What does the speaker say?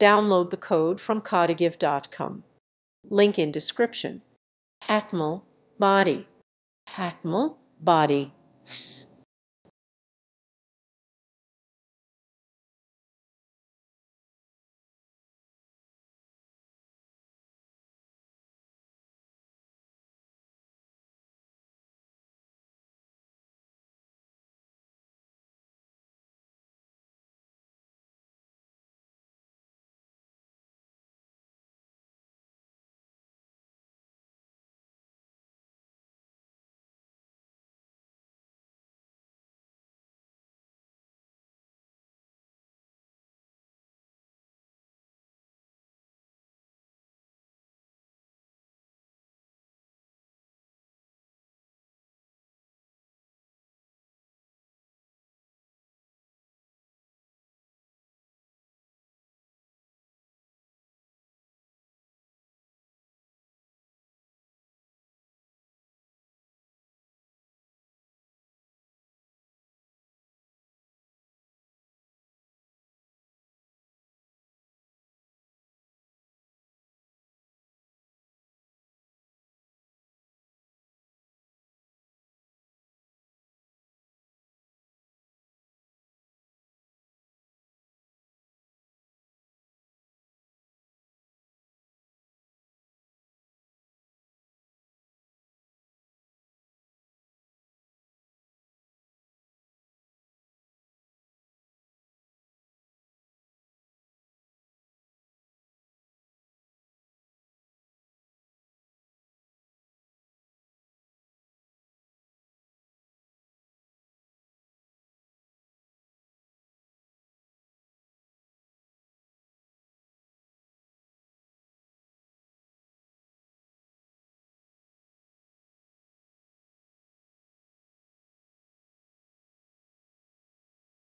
Download the code from codagive.com. Link in description. Atmel, body. Atmel, body.